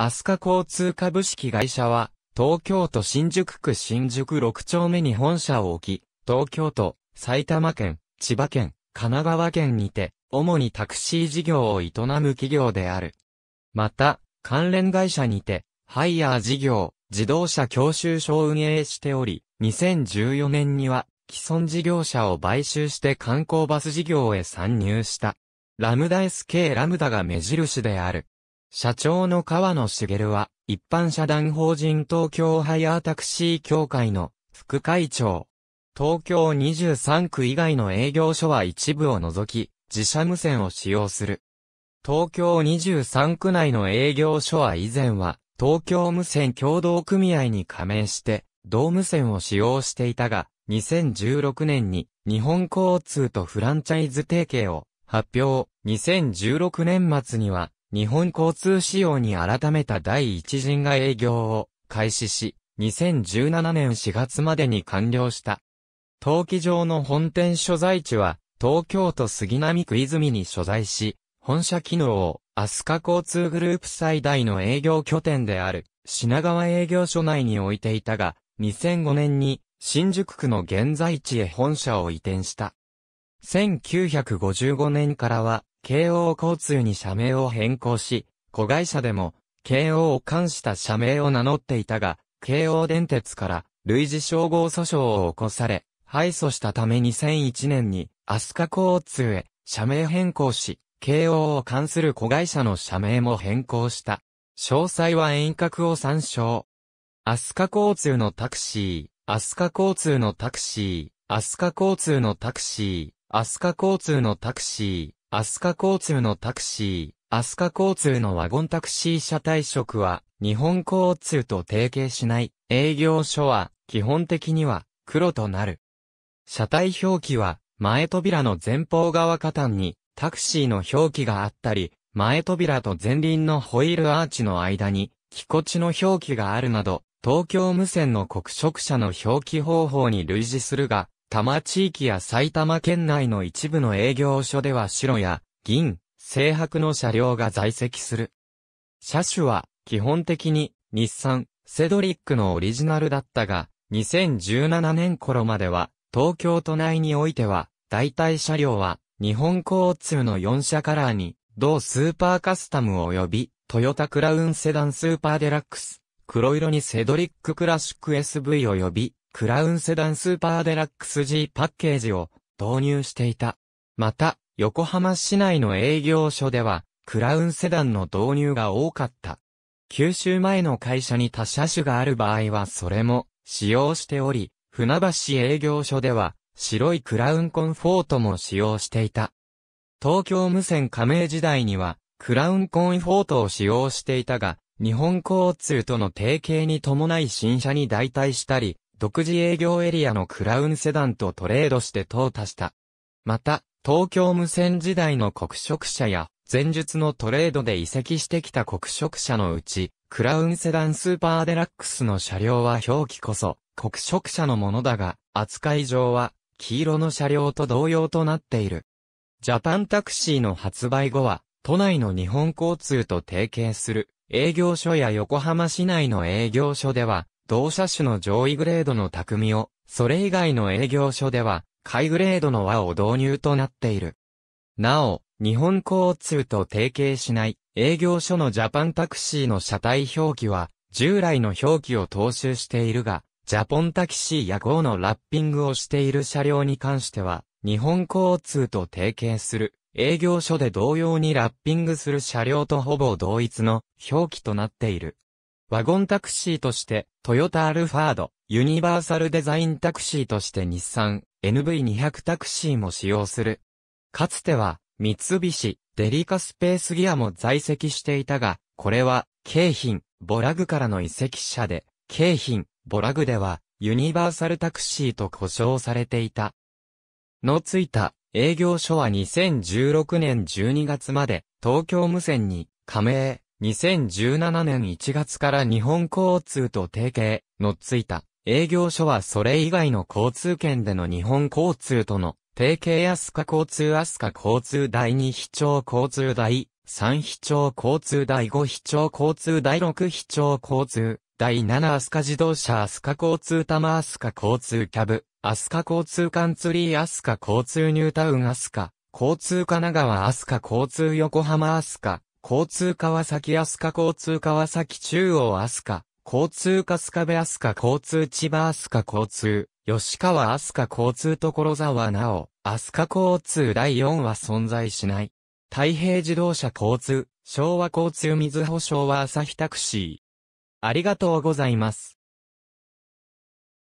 アスカ交通株式会社は、東京都新宿区新宿6丁目に本社を置き、東京都、埼玉県、千葉県、神奈川県にて、主にタクシー事業を営む企業である。また、関連会社にて、ハイヤー事業、自動車教習所を運営しており、2014年には、既存事業者を買収して観光バス事業へ参入した。ラムダ SK ラムダが目印である。社長の川野茂は、一般社団法人東京ハイアータクシー協会の副会長。東京23区以外の営業所は一部を除き、自社無線を使用する。東京23区内の営業所は以前は、東京無線協同組合に加盟して、同無線を使用していたが、2016年に日本交通とフランチャイズ提携を発表。2016年末には日本交通仕様に改めた第一陣が営業を開始し、2017年4月までに完了した。陶器場の本店所在地は、東京都杉並区泉に所在し、本社機能を、アスカ交通グループ最大の営業拠点である、品川営業所内に置いていたが、2005年に、新宿区の現在地へ本社を移転した。1955年からは、京王交通に社名を変更し、子会社でも、京王を冠した社名を名乗っていたが、京王電鉄から類似称号訴訟を起こされ、敗訴したため2001年に、飛鳥交通へ社名変更し、京王を関する子会社の社名も変更した。詳細は遠隔を参照。飛鳥交通のタクシー、飛鳥交通のタクシー、飛鳥交通のタクシー、飛鳥交通のタクシー、アスカ交通のタクシー、アスカ交通のワゴンタクシー車体職は、日本交通と提携しない営業所は、基本的には黒となる。車体表記は、前扉の前方側下端に、タクシーの表記があったり、前扉と前輪のホイールアーチの間に、気ちの表記があるなど、東京無線の黒色車の表記方法に類似するが、多摩地域や埼玉県内の一部の営業所では白や銀、青白の車両が在籍する。車種は基本的に日産、セドリックのオリジナルだったが、2017年頃までは東京都内においては代替車両は日本交通の4社カラーに同スーパーカスタム及びトヨタクラウンセダンスーパーデラックス、黒色にセドリッククラシック SV 及びクラウンセダンスーパーデラックス G パッケージを導入していた。また、横浜市内の営業所では、クラウンセダンの導入が多かった。吸収前の会社に他車種がある場合はそれも使用しており、船橋営業所では白いクラウンコンフォートも使用していた。東京無線加盟時代にはクラウンコンフォートを使用していたが、日本交通との提携に伴い新車に代替したり、独自営業エリアのクラウンセダンとトレードして淘汰した。また、東京無線時代の黒色車や、前述のトレードで移籍してきた黒色車のうち、クラウンセダンスーパーデラックスの車両は表記こそ、黒色車のものだが、扱い上は、黄色の車両と同様となっている。ジャパンタクシーの発売後は、都内の日本交通と提携する営業所や横浜市内の営業所では、同社種の上位グレードの匠を、それ以外の営業所では、下位グレードの輪を導入となっている。なお、日本交通と提携しない営業所のジャパンタクシーの車体表記は、従来の表記を踏襲しているが、ジャポンタクシーや GO のラッピングをしている車両に関しては、日本交通と提携する営業所で同様にラッピングする車両とほぼ同一の表記となっている。ワゴンタクシーとして、トヨタアルファード、ユニバーサルデザインタクシーとして日産、NV200 タクシーも使用する。かつては、三菱、デリカスペースギアも在籍していたが、これは、京浜、ボラグからの移籍者で、京浜、ボラグでは、ユニバーサルタクシーと呼称されていた。のついた、営業所は2016年12月まで、東京無線に、加盟、2017年1月から日本交通と提携のついた営業所はそれ以外の交通圏での日本交通との提携アスカ交通アスカ交通第2非常交通第3非常交通第5非常交通第6非常交通第7アスカ自動車アスカ交通玉アスカ交通キャブアスカ交通カンツリーアスカ交通ニュータウンアスカ交通神奈川アスカ交通横浜アスカ交通川崎飛鳥交通川崎中央飛鳥、交通春日ア飛鳥交通千葉飛鳥交通、吉川飛鳥交通所沢なお、飛鳥交通第4は存在しない。太平自動車交通、昭和交通水保昭は朝日タクシー。ありがとうございます。